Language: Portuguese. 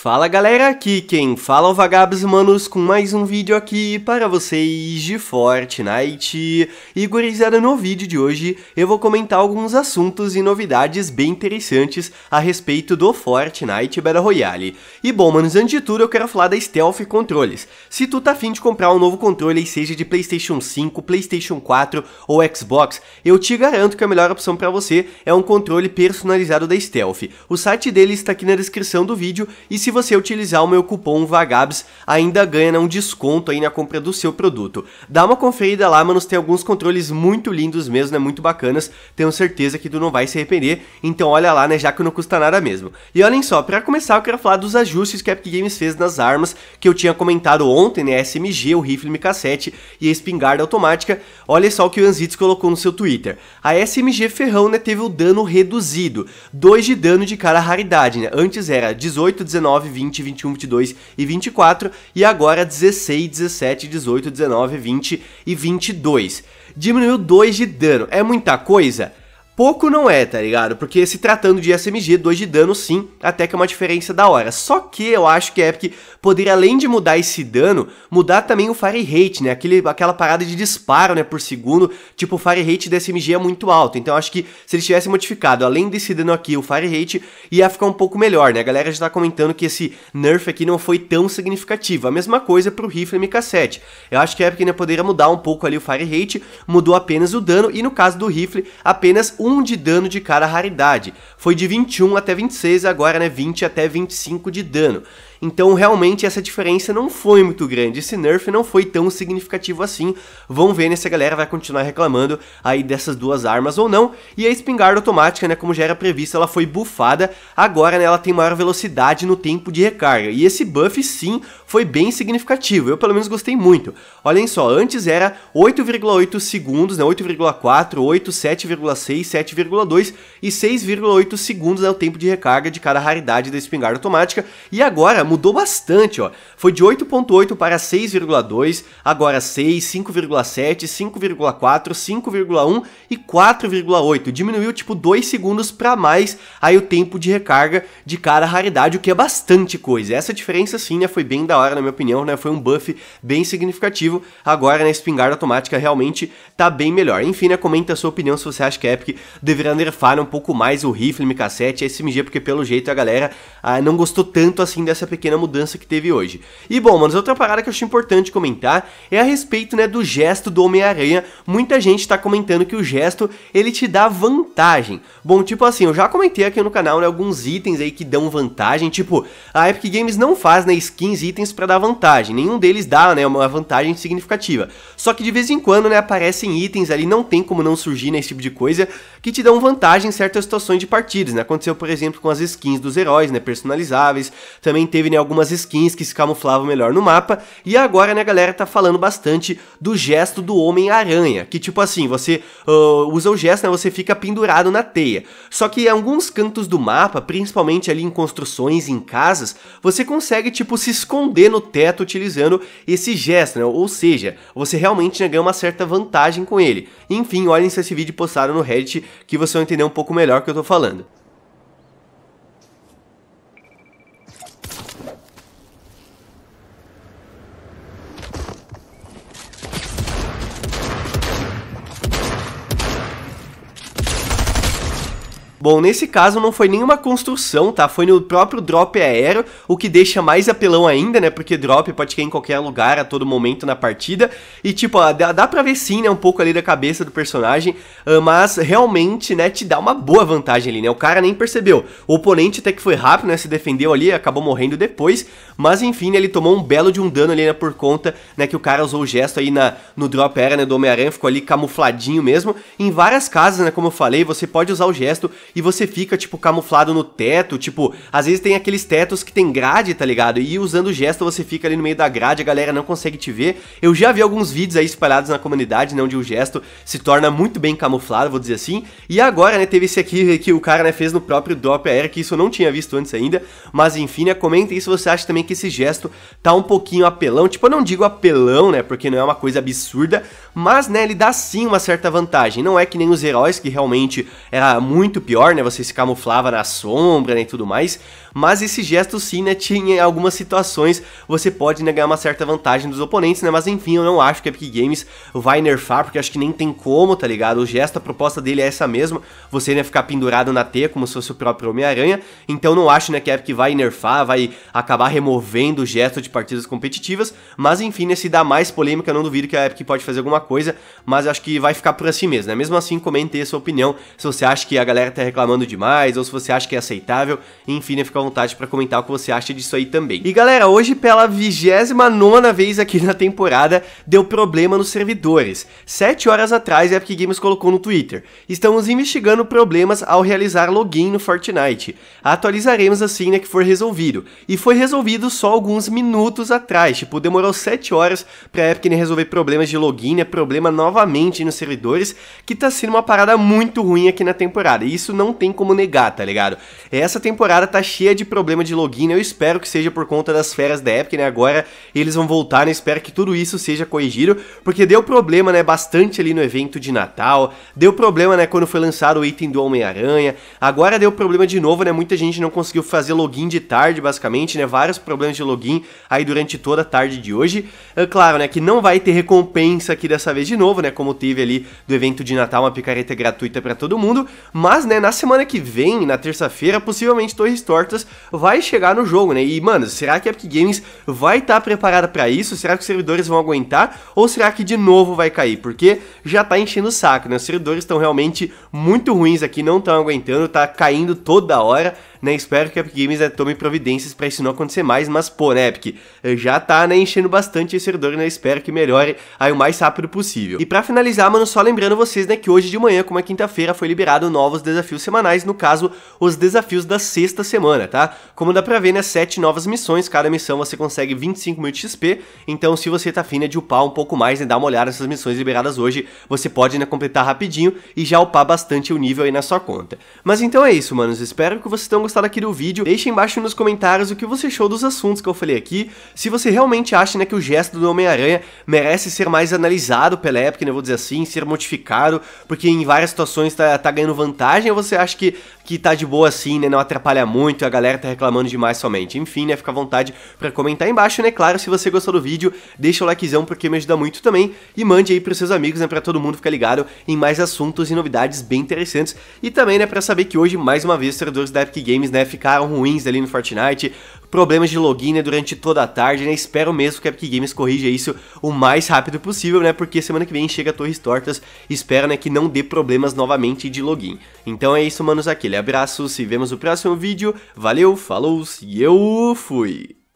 Fala galera, aqui quem fala é o Vagabos Manos com mais um vídeo aqui para vocês de Fortnite. E gurizada, no vídeo de hoje eu vou comentar alguns assuntos e novidades bem interessantes a respeito do Fortnite Battle Royale. E bom, manos, antes de tudo eu quero falar da Stealth Controles. Se tu tá afim de comprar um novo controle, seja de Playstation 5, Playstation 4 ou Xbox, eu te garanto que a melhor opção para você é um controle personalizado da Stealth. O site dele está aqui na descrição do vídeo e se se você utilizar o meu cupom VAGABS, ainda ganha né, um desconto aí na compra do seu produto. Dá uma conferida lá, mano, tem alguns controles muito lindos mesmo, né, muito bacanas, tenho certeza que tu não vai se arrepender, então olha lá, né, já que não custa nada mesmo. E olhem só, para começar eu quero falar dos ajustes que a Epic Games fez nas armas, que eu tinha comentado ontem, né, SMG, o rifle Mk7 e a espingarda automática, olha só o que o Anzitz colocou no seu Twitter. A SMG Ferrão, né, teve o dano reduzido, 2 de dano de cada raridade, né, antes era 18, 19, 19, 20, 21, 22 e 24, e agora 16, 17, 18, 19, 20 e 22. Diminuiu 2 de dano. É muita coisa? pouco não é, tá ligado? Porque se tratando de SMG, 2 de dano sim, até que é uma diferença da hora. Só que eu acho que a é Epic poderia, além de mudar esse dano, mudar também o fire rate, né? Aquele, aquela parada de disparo, né, por segundo. Tipo, o fire rate da SMG é muito alto. Então acho que se eles tivessem modificado, além desse dano aqui, o fire rate, ia ficar um pouco melhor, né? A galera já tá comentando que esse nerf aqui não foi tão significativo. A mesma coisa pro rifle MK7. Eu acho que a Epic ainda poderia mudar um pouco ali o fire rate, mudou apenas o dano e no caso do rifle, apenas um 1 de dano de cada raridade. Foi de 21 até 26, agora né, 20 até 25 de dano. Então realmente essa diferença não foi muito grande, esse nerf não foi tão significativo assim. Vão ver né, se a galera vai continuar reclamando aí dessas duas armas ou não. E a espingarda automática, né, como já era previsto, ela foi bufada, agora né, ela tem maior velocidade no tempo de recarga. E esse buff sim foi bem significativo, eu pelo menos gostei muito. Olhem só, antes era 8,8 segundos, né, 8,4, 8, 7,6, 7,2 e 6,8 segundos é o tempo de recarga de cada raridade da espingarda automática. E agora mudou bastante, ó. Foi de 8,8 para 6,2, agora 6, 5,7, 5,4, 5,1 e 4,8. Diminuiu tipo 2 segundos para mais aí o tempo de recarga de cada raridade, o que é bastante coisa. Essa diferença sim, né, foi bem da hora na minha opinião, né? Foi um buff bem significativo. Agora na né, espingarda automática realmente tá bem melhor. Enfim, né, comenta a sua opinião se você acha que a é Epic deveria nerfar um pouco mais o rifle MK7 e a SMG, porque pelo jeito a galera ah, não gostou tanto assim dessa pequena mudança que teve hoje. E bom, mano, outra parada que eu acho importante comentar é a respeito, né, do gesto do Homem-Aranha. Muita gente tá comentando que o gesto, ele te dá vantagem. Bom, tipo assim, eu já comentei aqui no canal, né, alguns itens aí que dão vantagem, tipo, a Epic Games não faz, né, skins itens para dar vantagem. Nenhum deles dá, né, uma vantagem significativa. Só que de vez em quando, né, aparecem itens ali, não tem como não surgir nesse né, tipo de coisa que te dão vantagem em certas situações de partidas, né? Aconteceu, por exemplo, com as skins dos heróis, né, personalizáveis, também teve né, algumas skins que se camuflavam melhor no mapa, e agora, né, a galera tá falando bastante do gesto do Homem-Aranha, que tipo assim, você uh, usa o gesto, né, você fica pendurado na teia. Só que em alguns cantos do mapa, principalmente ali em construções, em casas, você consegue tipo se esconder no teto utilizando esse gesto, né? Ou seja, você realmente né, ganha uma certa vantagem com ele. Enfim, olhem se esse vídeo postado no Reddit que você vai entender um pouco melhor o que eu estou falando. Bom, nesse caso não foi nenhuma construção, tá? Foi no próprio drop aéreo, o que deixa mais apelão ainda, né? Porque drop pode cair em qualquer lugar, a todo momento na partida. E, tipo, ó, dá, dá pra ver sim, né? Um pouco ali da cabeça do personagem, ah, mas realmente, né? Te dá uma boa vantagem ali, né? O cara nem percebeu. O oponente até que foi rápido, né? Se defendeu ali, acabou morrendo depois. Mas, enfim, né, ele tomou um belo de um dano ali, né? Por conta, né? Que o cara usou o gesto aí na, no drop aéreo, né? Do Homem-Aranha, ficou ali camufladinho mesmo. Em várias casas, né? Como eu falei, você pode usar o gesto e você fica, tipo, camuflado no teto, tipo, às vezes tem aqueles tetos que tem grade, tá ligado? E usando o gesto você fica ali no meio da grade, a galera não consegue te ver. Eu já vi alguns vídeos aí espalhados na comunidade, né, onde o gesto se torna muito bem camuflado, vou dizer assim. E agora, né, teve esse aqui que o cara, né, fez no próprio Drop aéreo, que isso eu não tinha visto antes ainda, mas enfim, né, aí se você acha também que esse gesto tá um pouquinho apelão, tipo, eu não digo apelão, né, porque não é uma coisa absurda, mas, né, ele dá sim uma certa vantagem, não é que nem os heróis, que realmente era muito pior, melhor, né? Você se camuflava na sombra né, e tudo mais mas esse gesto sim, né, tinha em algumas situações você pode né, ganhar uma certa vantagem dos oponentes, né, mas enfim, eu não acho que a Epic Games vai nerfar, porque acho que nem tem como, tá ligado? O gesto, a proposta dele é essa mesma, você né, ficar pendurado na T como se fosse o próprio Homem-Aranha, então não acho né, que a Epic vai nerfar, vai acabar removendo o gesto de partidas competitivas, mas enfim, né, se dá mais polêmica, não duvido que a Epic pode fazer alguma coisa, mas acho que vai ficar por assim mesmo, né? Mesmo assim, comente aí a sua opinião, se você acha que a galera tá reclamando demais, ou se você acha que é aceitável, enfim, né, fica vontade para comentar o que você acha disso aí também. E galera, hoje pela 29 vez aqui na temporada, deu problema nos servidores. 7 horas atrás a Epic Games colocou no Twitter. Estamos investigando problemas ao realizar login no Fortnite. Atualizaremos assim né, que for resolvido. E foi resolvido só alguns minutos atrás, tipo, demorou 7 horas pra Epic né, resolver problemas de login, né, problema novamente nos servidores, que tá sendo uma parada muito ruim aqui na temporada. E isso não tem como negar, tá ligado? Essa temporada tá cheia de problema de login, eu espero que seja por conta das feras da Epic, né? Agora eles vão voltar, né? Espero que tudo isso seja corrigido, porque deu problema, né? Bastante ali no evento de Natal, deu problema, né? Quando foi lançado o item do Homem-Aranha, agora deu problema de novo, né? Muita gente não conseguiu fazer login de tarde, basicamente, né? Vários problemas de login aí durante toda a tarde de hoje. É claro, né? Que não vai ter recompensa aqui dessa vez de novo, né? Como teve ali do evento de Natal, uma picareta gratuita para todo mundo, mas, né? Na semana que vem, na terça-feira, possivelmente Torres Tortas vai chegar no jogo, né? E, mano, será que a Epic Games vai estar tá preparada para isso? Será que os servidores vão aguentar? Ou será que de novo vai cair? Porque já tá enchendo o saco, né? Os servidores estão realmente muito ruins aqui, não estão aguentando, tá caindo toda hora né? Espero que a Epic Games né, tome providências para isso não acontecer mais, mas pô, né, Epic, já tá né, enchendo bastante esse servidor, né? Espero que melhore aí o mais rápido possível. E para finalizar, mano, só lembrando vocês, né, que hoje de manhã, como é quinta-feira, foi liberado novos desafios semanais, no caso, os desafios da sexta semana, tá? Como dá pra ver, né, sete novas missões, cada missão você consegue 25 mil de XP, então se você tá afim né, de upar um pouco mais e né, dar uma olhada nessas missões liberadas hoje, você pode né, completar rapidinho e já upar bastante o nível aí na sua conta. Mas então é isso, manos, espero que vocês tenham gostado aqui do vídeo, deixa embaixo nos comentários o que você achou dos assuntos que eu falei aqui, se você realmente acha né, que o gesto do Homem-Aranha merece ser mais analisado pela época, né, vou dizer assim, ser modificado, porque em várias situações tá, tá ganhando vantagem, ou você acha que, que tá de boa assim, né, não atrapalha muito e a galera tá reclamando demais somente. Enfim, né, fica à vontade para comentar embaixo, né, claro, se você gostou do vídeo, deixa o likezão porque me ajuda muito também e mande aí pros seus amigos, né, pra todo mundo ficar ligado em mais assuntos e novidades bem interessantes e também, né, pra saber que hoje, mais uma vez, os torcedores da Epic Games games, né, ficaram ruins ali no Fortnite, problemas de login né, durante toda a tarde, né? Espero mesmo que a Epic Games corrija isso o mais rápido possível, né? Porque semana que vem chega a Torres Tortas, espero né, que não dê problemas novamente de login. Então é isso, manos, aquele abraço, se vemos no próximo vídeo, valeu, falou e eu fui!